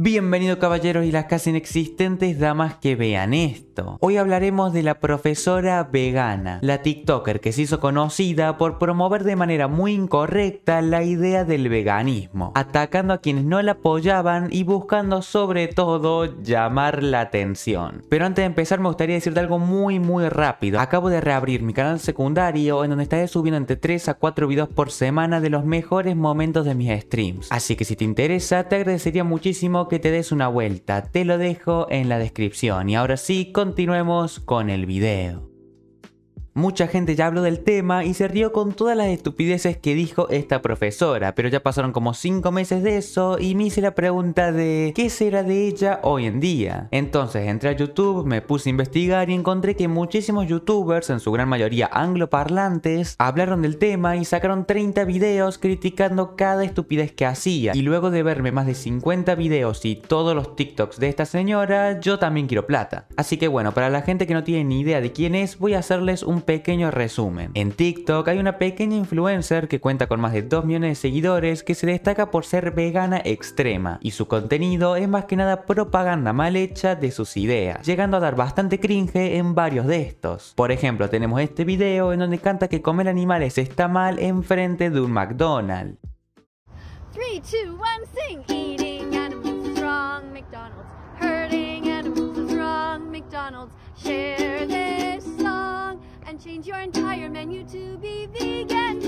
Bienvenido caballeros y las casi inexistentes damas que vean esto. Hoy hablaremos de la profesora vegana, la TikToker que se hizo conocida por promover de manera muy incorrecta la idea del veganismo, atacando a quienes no la apoyaban y buscando sobre todo llamar la atención. Pero antes de empezar me gustaría decirte algo muy muy rápido. Acabo de reabrir mi canal secundario en donde estaré subiendo entre 3 a 4 videos por semana de los mejores momentos de mis streams. Así que si te interesa te agradecería muchísimo que te des una vuelta, te lo dejo en la descripción y ahora sí, continuemos con el video. Mucha gente ya habló del tema y se rió con todas las estupideces que dijo esta profesora, pero ya pasaron como 5 meses de eso y me hice la pregunta de ¿qué será de ella hoy en día? Entonces entré a YouTube, me puse a investigar y encontré que muchísimos youtubers, en su gran mayoría angloparlantes, hablaron del tema y sacaron 30 videos criticando cada estupidez que hacía. Y luego de verme más de 50 videos y todos los TikToks de esta señora, yo también quiero plata. Así que bueno, para la gente que no tiene ni idea de quién es, voy a hacerles un pequeño resumen. En TikTok hay una pequeña influencer que cuenta con más de 2 millones de seguidores que se destaca por ser vegana extrema y su contenido es más que nada propaganda mal hecha de sus ideas, llegando a dar bastante cringe en varios de estos. Por ejemplo, tenemos este video en donde canta que comer animales está mal enfrente de un McDonald's. Change your entire menu to be vegan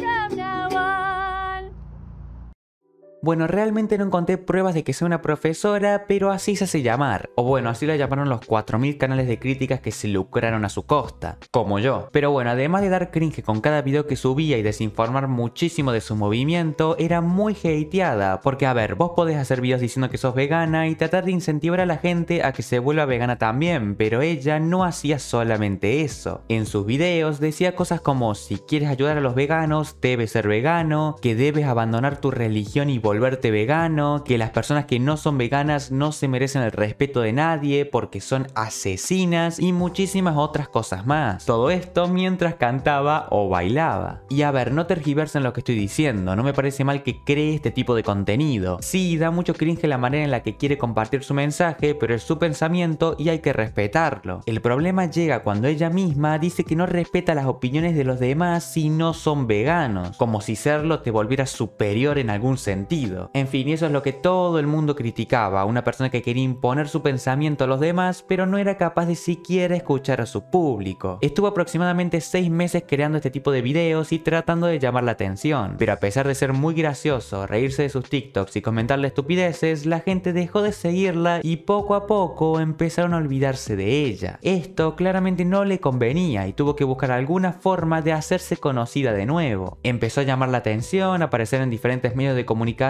Bueno, realmente no encontré pruebas de que sea una profesora, pero así se hace llamar. O bueno, así la llamaron los 4.000 canales de críticas que se lucraron a su costa, como yo. Pero bueno, además de dar cringe con cada video que subía y desinformar muchísimo de su movimiento, era muy hateada, porque a ver, vos podés hacer videos diciendo que sos vegana y tratar de incentivar a la gente a que se vuelva vegana también, pero ella no hacía solamente eso. En sus videos decía cosas como, si quieres ayudar a los veganos, debes ser vegano, que debes abandonar tu religión y volver volverte vegano, que las personas que no son veganas no se merecen el respeto de nadie porque son asesinas y muchísimas otras cosas más. Todo esto mientras cantaba o bailaba. Y a ver, no tergiversen lo que estoy diciendo, no me parece mal que cree este tipo de contenido. Sí, da mucho cringe la manera en la que quiere compartir su mensaje, pero es su pensamiento y hay que respetarlo. El problema llega cuando ella misma dice que no respeta las opiniones de los demás si no son veganos, como si serlo te volviera superior en algún sentido. En fin, eso es lo que todo el mundo criticaba, una persona que quería imponer su pensamiento a los demás, pero no era capaz de siquiera escuchar a su público. Estuvo aproximadamente 6 meses creando este tipo de videos y tratando de llamar la atención, pero a pesar de ser muy gracioso, reírse de sus TikToks y comentarle estupideces, la gente dejó de seguirla y poco a poco empezaron a olvidarse de ella. Esto claramente no le convenía y tuvo que buscar alguna forma de hacerse conocida de nuevo. Empezó a llamar la atención, aparecer en diferentes medios de comunicación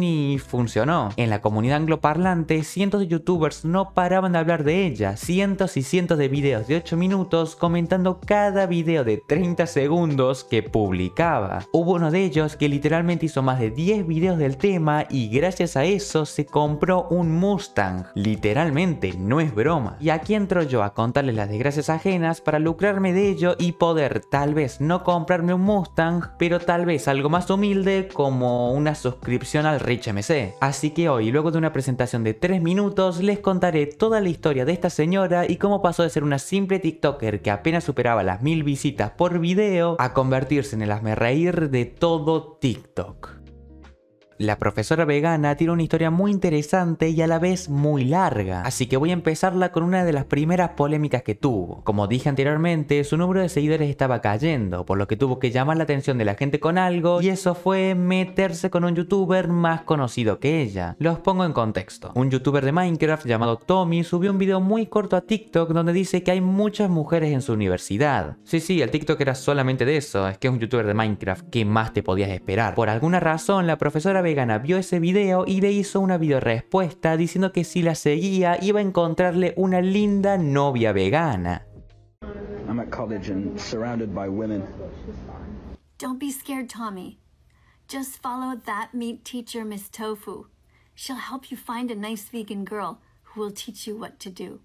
y funcionó. En la comunidad angloparlante, cientos de youtubers no paraban de hablar de ella, cientos y cientos de videos de 8 minutos comentando cada video de 30 segundos que publicaba. Hubo uno de ellos que literalmente hizo más de 10 videos del tema y gracias a eso se compró un Mustang. Literalmente, no es broma. Y aquí entro yo a contarles las desgracias ajenas para lucrarme de ello y poder tal vez no comprarme un Mustang, pero tal vez algo más humilde como una suscripción al Rich MC. Así que hoy, luego de una presentación de 3 minutos, les contaré toda la historia de esta señora y cómo pasó de ser una simple TikToker que apenas superaba las mil visitas por video a convertirse en el asmerreír reír de todo TikTok. La profesora vegana tiene una historia muy interesante y a la vez muy larga, así que voy a empezarla con una de las primeras polémicas que tuvo. Como dije anteriormente, su número de seguidores estaba cayendo, por lo que tuvo que llamar la atención de la gente con algo, y eso fue meterse con un youtuber más conocido que ella. Los pongo en contexto. Un youtuber de Minecraft llamado Tommy subió un video muy corto a TikTok donde dice que hay muchas mujeres en su universidad. Sí, sí, el TikTok era solamente de eso, es que es un youtuber de Minecraft, ¿qué más te podías esperar? Por alguna razón, la profesora vegana vio ese video y le hizo una video respuesta diciendo que si la seguía iba a encontrarle una linda novia vegana. I'm at college and surrounded by women. Don't be scared, Tommy. Just follow that meat teacher, Miss Tofu. She'll help you find a nice vegan girl who will teach you what to do.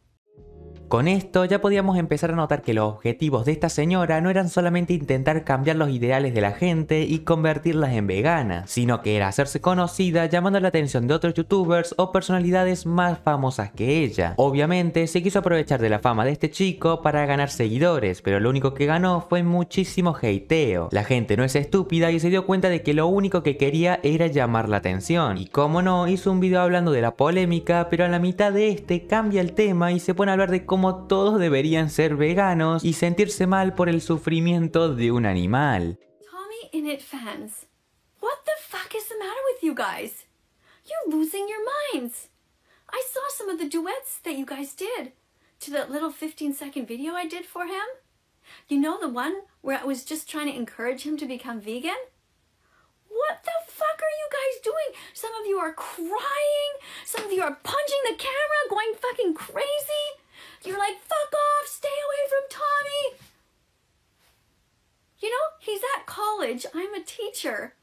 Con esto ya podíamos empezar a notar que los objetivos de esta señora no eran solamente intentar cambiar los ideales de la gente y convertirlas en veganas, sino que era hacerse conocida llamando la atención de otros youtubers o personalidades más famosas que ella. Obviamente se quiso aprovechar de la fama de este chico para ganar seguidores, pero lo único que ganó fue muchísimo hateo. La gente no es estúpida y se dio cuenta de que lo único que quería era llamar la atención. Y como no, hizo un video hablando de la polémica, pero a la mitad de este cambia el tema y se pone a hablar de cómo como todos deberían ser veganos y sentirse mal por el sufrimiento de un animal. Tommy Innit fans, what the fuck is the matter with you guys? You're losing your minds. I saw some of the duets that you guys did to that little 15 second video I did for him. You know the one where I was just trying to encourage him to become vegan? What the fuck are you guys doing? Some of you are crying, some of you are punching the camera, going fucking crazy. college. I'm a teacher.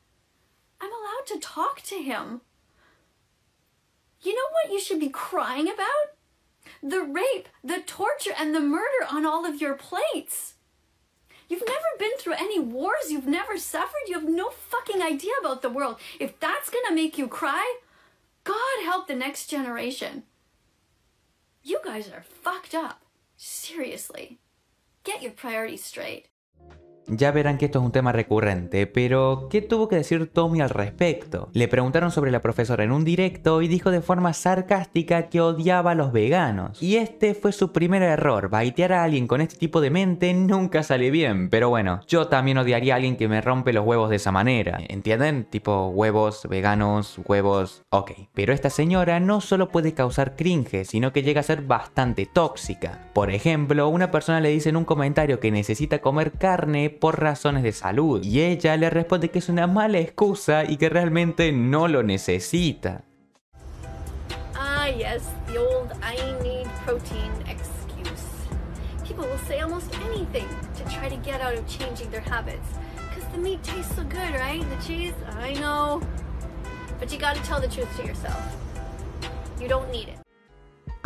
I'm allowed to talk to him. You know what you should be crying about? The rape, the torture, and the murder on all of your plates. You've never been through any wars. You've never suffered. You have no fucking idea about the world. If that's gonna make you cry, God help the next generation. You guys are fucked up. Seriously. Get your priorities straight. Ya verán que esto es un tema recurrente, pero ¿qué tuvo que decir Tommy al respecto? Le preguntaron sobre la profesora en un directo y dijo de forma sarcástica que odiaba a los veganos. Y este fue su primer error, baitear a alguien con este tipo de mente nunca sale bien, pero bueno, yo también odiaría a alguien que me rompe los huevos de esa manera, ¿entienden? Tipo huevos, veganos, huevos, ok. Pero esta señora no solo puede causar cringe, sino que llega a ser bastante tóxica. Por ejemplo, una persona le dice en un comentario que necesita comer carne por razones de salud. Y ella le responde que es una mala excusa y que realmente no lo necesita. Ah, yes, the old I need protein excuse. People will say almost anything to try to get out of changing their habits. Because the meat tastes so good, right? The cheese? I know. But you gotta tell the truth to yourself. You don't need it.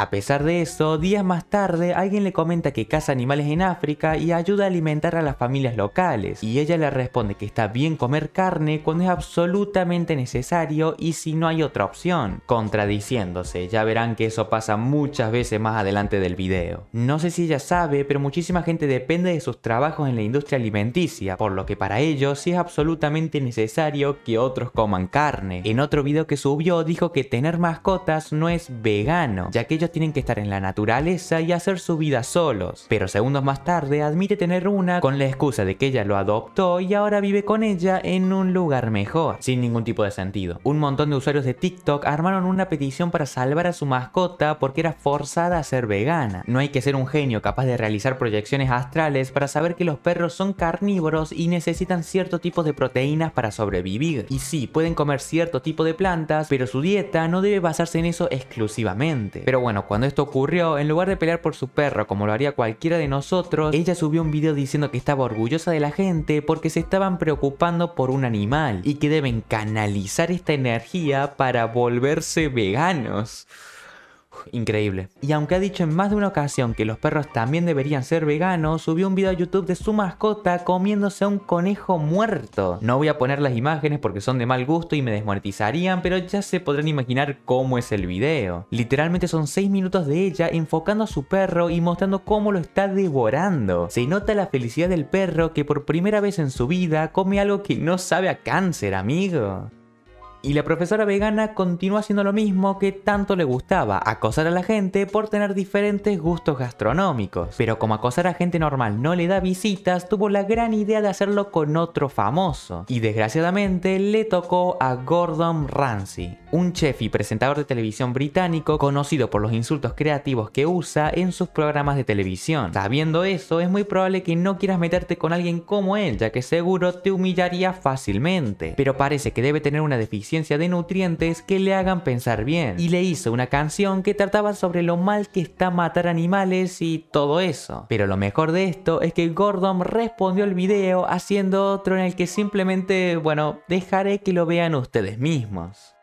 A pesar de eso, días más tarde alguien le comenta que caza animales en África y ayuda a alimentar a las familias locales, y ella le responde que está bien comer carne cuando es absolutamente necesario y si no hay otra opción, contradiciéndose, ya verán que eso pasa muchas veces más adelante del video. No sé si ella sabe, pero muchísima gente depende de sus trabajos en la industria alimenticia, por lo que para ellos sí es absolutamente necesario que otros coman carne. En otro video que subió dijo que tener mascotas no es vegano, ya que ellos tienen que estar en la naturaleza y hacer su vida solos, pero segundos más tarde admite tener una con la excusa de que ella lo adoptó y ahora vive con ella en un lugar mejor, sin ningún tipo de sentido. Un montón de usuarios de TikTok armaron una petición para salvar a su mascota porque era forzada a ser vegana. No hay que ser un genio capaz de realizar proyecciones astrales para saber que los perros son carnívoros y necesitan cierto tipo de proteínas para sobrevivir. Y sí, pueden comer cierto tipo de plantas, pero su dieta no debe basarse en eso exclusivamente. Pero bueno, bueno, cuando esto ocurrió, en lugar de pelear por su perro como lo haría cualquiera de nosotros, ella subió un video diciendo que estaba orgullosa de la gente porque se estaban preocupando por un animal y que deben canalizar esta energía para volverse veganos increíble. Y aunque ha dicho en más de una ocasión que los perros también deberían ser veganos, subió un video a YouTube de su mascota comiéndose a un conejo muerto. No voy a poner las imágenes porque son de mal gusto y me desmonetizarían, pero ya se podrán imaginar cómo es el video. Literalmente son 6 minutos de ella enfocando a su perro y mostrando cómo lo está devorando. Se nota la felicidad del perro que por primera vez en su vida come algo que no sabe a cáncer, amigo. Y la profesora vegana continúa haciendo lo mismo que tanto le gustaba, acosar a la gente por tener diferentes gustos gastronómicos. Pero como acosar a gente normal no le da visitas, tuvo la gran idea de hacerlo con otro famoso. Y desgraciadamente le tocó a Gordon Ramsay, un chef y presentador de televisión británico conocido por los insultos creativos que usa en sus programas de televisión. Sabiendo eso, es muy probable que no quieras meterte con alguien como él, ya que seguro te humillaría fácilmente. Pero parece que debe tener una deficiencia de nutrientes que le hagan pensar bien, y le hizo una canción que trataba sobre lo mal que está matar animales y todo eso. Pero lo mejor de esto es que Gordon respondió el video haciendo otro en el que simplemente, bueno, dejaré que lo vean ustedes mismos.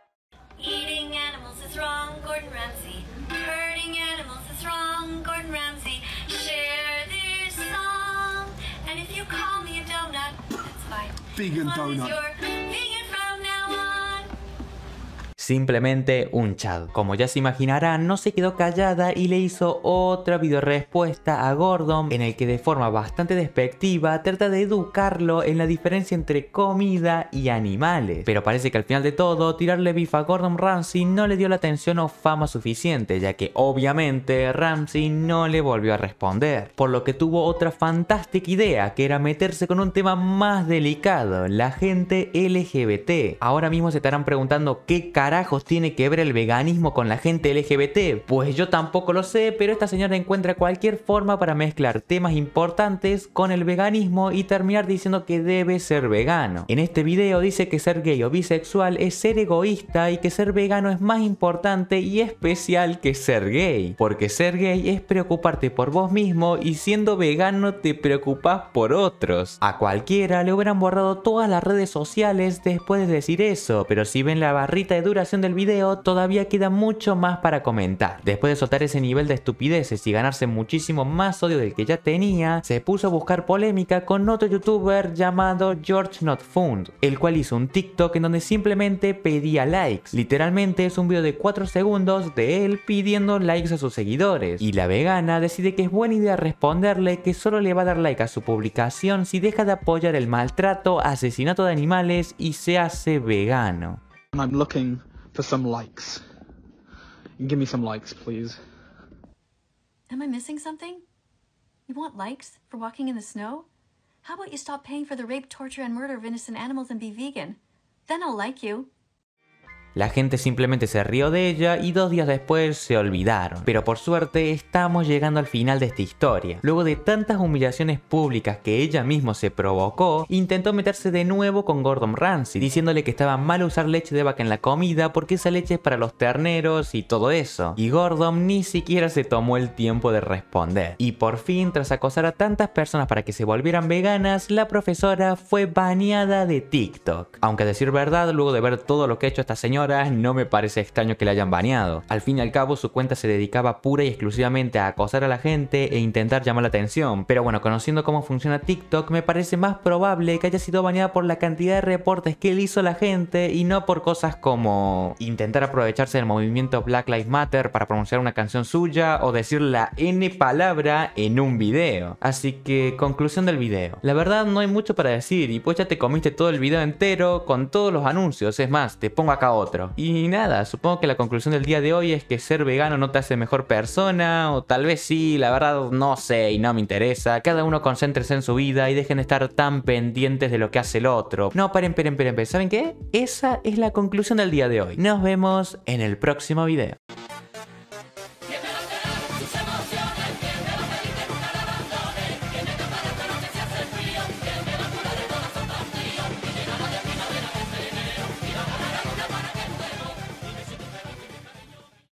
simplemente un chat. Como ya se imaginarán, no se quedó callada y le hizo otra video respuesta a Gordon en el que de forma bastante despectiva trata de educarlo en la diferencia entre comida y animales. Pero parece que al final de todo, tirarle bifa a Gordon Ramsay no le dio la atención o fama suficiente, ya que obviamente Ramsay no le volvió a responder. Por lo que tuvo otra fantástica idea, que era meterse con un tema más delicado, la gente LGBT. Ahora mismo se estarán preguntando qué carajo tiene que ver el veganismo con la gente LGBT? Pues yo tampoco lo sé, pero esta señora encuentra cualquier forma para mezclar temas importantes con el veganismo y terminar diciendo que debe ser vegano. En este video dice que ser gay o bisexual es ser egoísta y que ser vegano es más importante y especial que ser gay, porque ser gay es preocuparte por vos mismo y siendo vegano te preocupas por otros. A cualquiera le hubieran borrado todas las redes sociales después de decir eso, pero si ven la barrita de duras del video, todavía queda mucho más para comentar. Después de soltar ese nivel de estupideces y ganarse muchísimo más odio del que ya tenía, se puso a buscar polémica con otro youtuber llamado George Not Fund, el cual hizo un TikTok en donde simplemente pedía likes. Literalmente es un video de 4 segundos de él pidiendo likes a sus seguidores. Y la vegana decide que es buena idea responderle que solo le va a dar like a su publicación si deja de apoyar el maltrato, asesinato de animales y se hace vegano. for some likes. Give me some likes, please. Am I missing something? You want likes for walking in the snow? How about you stop paying for the rape, torture, and murder of innocent animals and be vegan? Then I'll like you. La gente simplemente se rió de ella y dos días después se olvidaron. Pero por suerte estamos llegando al final de esta historia. Luego de tantas humillaciones públicas que ella misma se provocó, intentó meterse de nuevo con Gordon Ramsay, diciéndole que estaba mal usar leche de vaca en la comida porque esa leche es para los terneros y todo eso. Y Gordon ni siquiera se tomó el tiempo de responder. Y por fin, tras acosar a tantas personas para que se volvieran veganas, la profesora fue baneada de TikTok. Aunque a decir verdad, luego de ver todo lo que ha hecho esta señora, no me parece extraño que le hayan baneado. Al fin y al cabo, su cuenta se dedicaba pura y exclusivamente a acosar a la gente e intentar llamar la atención. Pero bueno, conociendo cómo funciona TikTok, me parece más probable que haya sido baneada por la cantidad de reportes que le hizo la gente y no por cosas como intentar aprovecharse del movimiento Black Lives Matter para pronunciar una canción suya o decir la N palabra en un video. Así que, conclusión del video. La verdad no hay mucho para decir y pues ya te comiste todo el video entero con todos los anuncios. Es más, te pongo acá otro. Y nada, supongo que la conclusión del día de hoy es que ser vegano no te hace mejor persona, o tal vez sí, la verdad no sé y no me interesa. Cada uno concéntrese en su vida y dejen de estar tan pendientes de lo que hace el otro. No, paren, paren, paren, paren. ¿saben qué? Esa es la conclusión del día de hoy. Nos vemos en el próximo video.